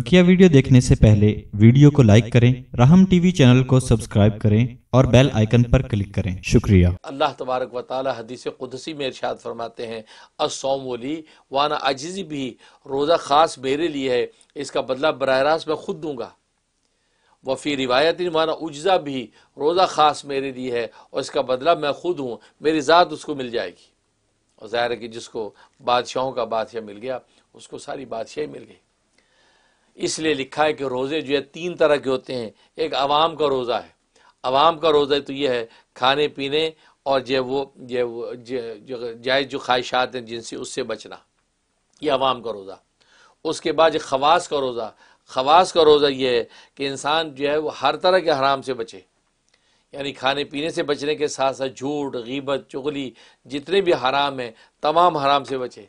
बकिया वीडियो देखने से पहले वीडियो को लाइक करें राहम टीवी चैनल को सब्सक्राइब करें और बेल आइकन पर क्लिक करें शुक्रिया अल्लाह तबारक वाली हदीस कुदसी में इरशाद फरमाते हैं असोमोली वाना अजीजी भी रोज़ा ख़ास मेरे लिए है इसका बदला बर रास्त मैं खुद दूंगा वफ़ी रिवायत माना उज्जा भी रोज़ा ख़ास मेरे लिए है और इसका बदला मैं खुद हूँ मेरी ज़ात उसको मिल जाएगी और ज़ाहिर है कि जिसको बादशाहों का बादशाह मिल गया उसको सारी बादशाही मिल गई इसलिए लिखा है कि रोज़े जो है तीन तरह के होते हैं एक आवाम का रोज़ा है आवाम का रोज़ा तो यह है खाने पीने और जो वो जो जायज़ जो ख्वाहिशात हैं जिनसी उससे बचना यह आवाम का रोज़ा उसके बाद खवास का रोज़ा खवास का रोज़ा यह है कि इंसान जो है वो हर तरह के हराम से बचे यानी खाने पीने से बचने के साथ साथ झूठ गीबत चुगली जितने भी हराम हैं तमाम हराम से बचे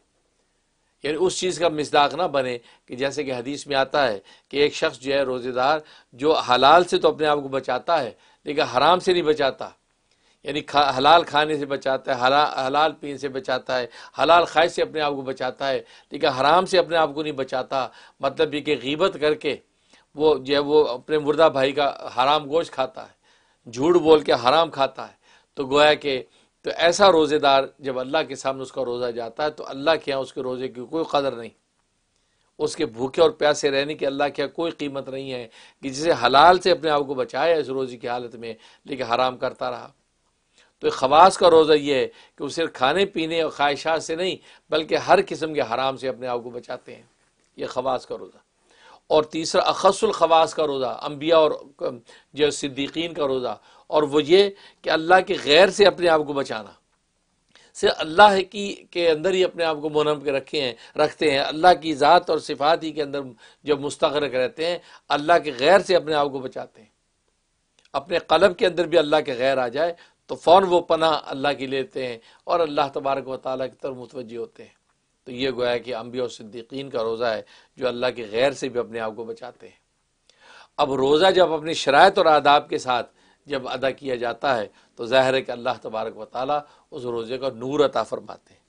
यानी उस चीज़ का मजदाक ना बने कि जैसे कि हदीस में आता है कि एक शख्स जो है रोज़ेदार जो हलाल से तो अपने आप को बचाता है लेकिन हराम से नहीं बचाता यानी खा, हलाल खाने से बचाता है हला, हलाल पीने से बचाता है हलाल खाए से अपने आप को बचाता है लेकिन हराम से अपने आप को नहीं बचाता मतलब ये कि गीबत करके वो जो है वो अपने मुर्दा भाई का हराम गोश्त खाता है झूठ बोल के हराम खाता है तो गोया कि तो ऐसा रोज़ेदार जब अल्लाह के सामने उसका रोज़ा जाता है तो अल्लाह के यहाँ उसके रोज़े की कोई कदर नहीं उसके भूखे और प्यासे रहने की अल्लाह के यहाँ कोई कीमत नहीं है कि जिसे हलाल से अपने आप को बचाया इस रोज़े की हालत में लेकिन हराम करता रहा तो खवास का रोज़ा ये है कि वो सिर्फ खाने पीने और ख्वाहिशात से नहीं बल्कि हर किस्म के हराम से अपने आप को बचाते हैं ये खवास का रोज़ा और तीसरा अखसल खवास का रोज़ा अम्बिया और जो सिद्दीकीन का रोज़ा और वो ये कि अल्लाह के गैर से अपने आप को बचाना सिर्फ अल्लाह की के अंदर ही अपने आप को मुनम के रखे हैं रखते हैं अल्लाह की ज़ात और सिफात ही के अंदर जब मुस्तरक रहते हैं अल्लाह के गैर से अपने आप को बचाते हैं अपने कलब के अंदर भी अल्लाह के गैर आ जाए तो फ़ौर वो पना अल्लाह की लेते हैं और अल्लाह तबारक व ताली की तरफ मुतवजह होते हैं तो ये गोया कि अम्बिया और सिद्दीकीन का रोज़ा है जो अल्लाह के गैर से भी अपने आप को बचाते हैं अब रोज़ा जब अपनी शरात और आदाब के साथ जब अदा किया जाता है तो ज़ाहिर है कि अल्लाह तबारक वाली उस रोज़े का नूर अता फरमाते हैं